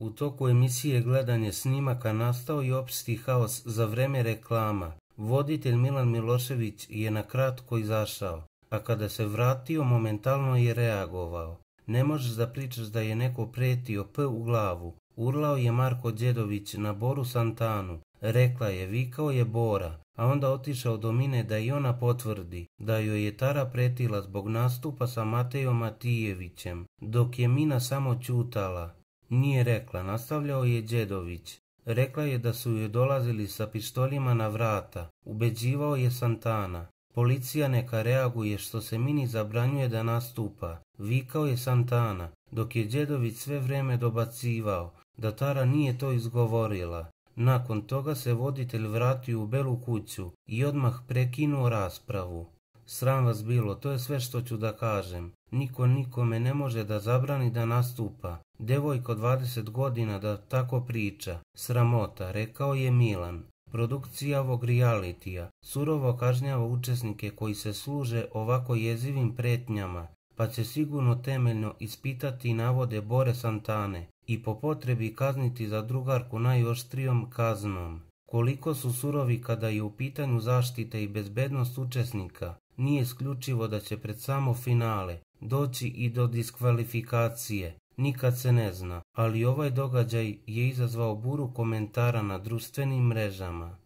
U toku emisije gledanje snimaka nastao i opsti haos za vreme reklama. Voditelj Milan Milošević je na kratko izašao, a kada se vratio momentalno je reagovao. Ne možeš da pričaš da je neko pretio P u glavu. Urlao je Marko Đedović na Boru Santanu. Rekla je, vikao je Bora, a onda otišao do Mine da i ona potvrdi da joj je Tara pretila zbog nastupa sa Matejom Matijevićem, dok je Mina samo čutala. Nije rekla, nastavljao je Đedović. Rekla je da su joj dolazili sa pištoljima na vrata. Ubeđivao je Santana. Policija neka reaguje što se mini zabranjuje da nastupa. Vikao je Santana, dok je Đedović sve vrijeme dobacivao, da Tara nije to izgovorila. Nakon toga se voditelj vratio u belu kuću i odmah prekinuo raspravu. Sram vas bilo, to je sve što ću da kažem. Niko nikome ne može da zabrani da nastupa. Devojko 20 godina da tako priča. Sramota, rekao je Milan. Produkcija ovog realitija surovo kažnjava učesnike koji se služe ovako jezivim pretnjama, pa će sigurno temeljno ispitati navode Bore Santane i po potrebi kazniti za drugarku najoštrijom kaznom. Koliko su surovi kada je u pitanju zaštite i bezbednost učesnika, nije isključivo da će pred samo finale doći i do diskvalifikacije. Nikad se ne zna, ali ovaj događaj je izazvao buru komentara na društvenim mrežama.